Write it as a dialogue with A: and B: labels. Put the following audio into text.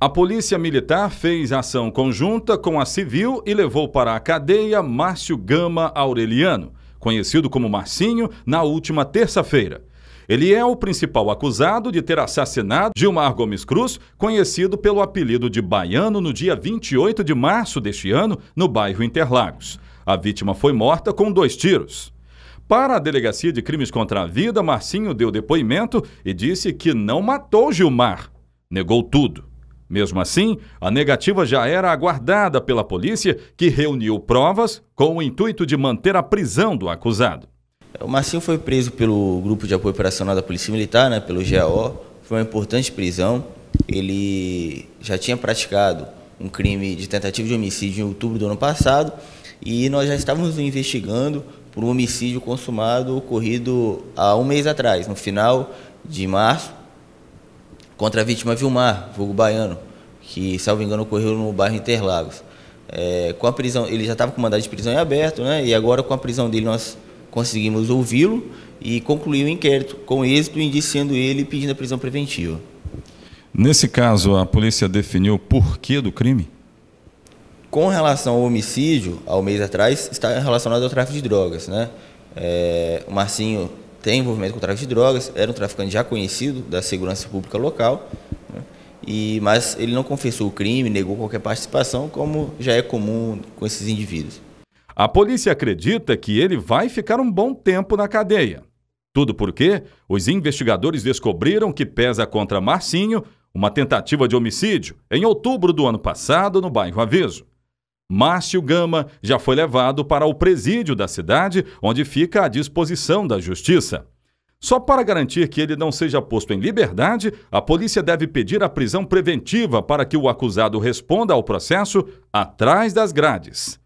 A: A Polícia Militar fez ação conjunta com a Civil e levou para a cadeia Márcio Gama Aureliano, conhecido como Marcinho, na última terça-feira. Ele é o principal acusado de ter assassinado Gilmar Gomes Cruz, conhecido pelo apelido de Baiano, no dia 28 de março deste ano, no bairro Interlagos. A vítima foi morta com dois tiros. Para a Delegacia de Crimes contra a Vida, Marcinho deu depoimento e disse que não matou Gilmar. Negou tudo. Mesmo assim, a negativa já era aguardada pela polícia, que reuniu provas com o intuito de manter a prisão do acusado. É, o Marcinho foi preso pelo Grupo
B: de Apoio Operacional da Polícia Militar, né, pelo GAO. Foi uma importante prisão. Ele já tinha praticado um crime de tentativa de homicídio em outubro do ano passado e nós já estávamos investigando por um homicídio consumado ocorrido há um mês atrás, no final de março, contra a vítima Vilmar, vulgo baiano que, salvo engano, ocorreu no bairro Interlagos. É, com a prisão, ele já estava com mandado de prisão em aberto, né? E agora com a prisão dele nós conseguimos ouvi-lo e concluir o inquérito com êxito, indiciando ele e pedindo a prisão preventiva.
A: Nesse caso, a polícia definiu o porquê do crime?
B: Com relação ao homicídio, há um mês atrás, está relacionado ao tráfico de drogas, né? É, o Marcinho tem envolvimento com o tráfico de drogas, era um traficante já conhecido da segurança pública local e, mas
A: ele não confessou o crime, negou qualquer participação, como já é comum com esses indivíduos. A polícia acredita que ele vai ficar um bom tempo na cadeia. Tudo porque os investigadores descobriram que pesa contra Marcinho uma tentativa de homicídio em outubro do ano passado no bairro Aviso. Márcio Gama já foi levado para o presídio da cidade, onde fica à disposição da justiça. Só para garantir que ele não seja posto em liberdade, a polícia deve pedir a prisão preventiva para que o acusado responda ao processo atrás das grades.